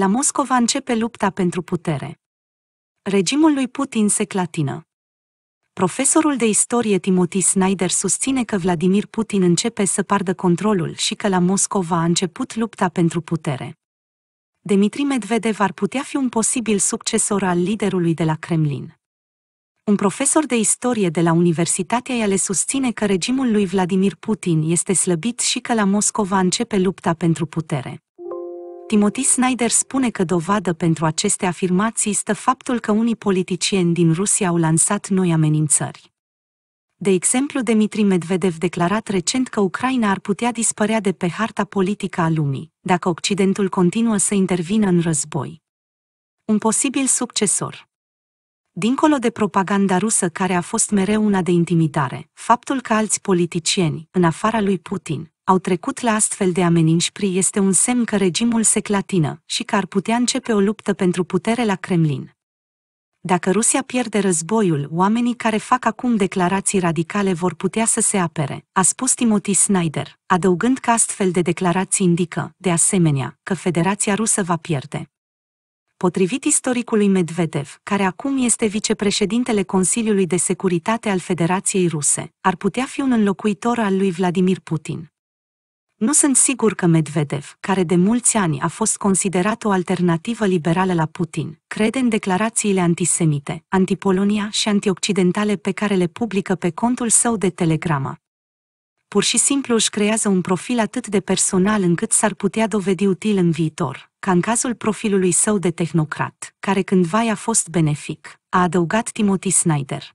La Moscova începe lupta pentru putere. Regimul lui Putin se clatină. Profesorul de istorie Timothy Snyder susține că Vladimir Putin începe să pardă controlul și că la Moscova a început lupta pentru putere. Dmitri Medvedev ar putea fi un posibil succesor al liderului de la Kremlin. Un profesor de istorie de la Universitatea Yale susține că regimul lui Vladimir Putin este slăbit și că la Moscova începe lupta pentru putere. Timothy Snyder spune că dovadă pentru aceste afirmații stă faptul că unii politicieni din Rusia au lansat noi amenințări. De exemplu, Dmitri Medvedev declarat recent că Ucraina ar putea dispărea de pe harta politică a lumii, dacă Occidentul continuă să intervină în război. Un posibil succesor. Dincolo de propaganda rusă care a fost mereu una de intimidare, faptul că alți politicieni, în afara lui Putin, au trecut la astfel de ameninșpri este un semn că regimul se clatină și că ar putea începe o luptă pentru putere la Kremlin. Dacă Rusia pierde războiul, oamenii care fac acum declarații radicale vor putea să se apere, a spus Timothy Snyder, adăugând că astfel de declarații indică, de asemenea, că Federația Rusă va pierde potrivit istoricului Medvedev, care acum este vicepreședintele Consiliului de Securitate al Federației Ruse, ar putea fi un înlocuitor al lui Vladimir Putin. Nu sunt sigur că Medvedev, care de mulți ani a fost considerat o alternativă liberală la Putin, crede în declarațiile antisemite, antipolonia și antioccidentale pe care le publică pe contul său de telegramă. Pur și simplu își creează un profil atât de personal încât s-ar putea dovedi util în viitor, ca în cazul profilului său de tehnocrat, care cândva i-a fost benefic, a adăugat Timothy Snyder.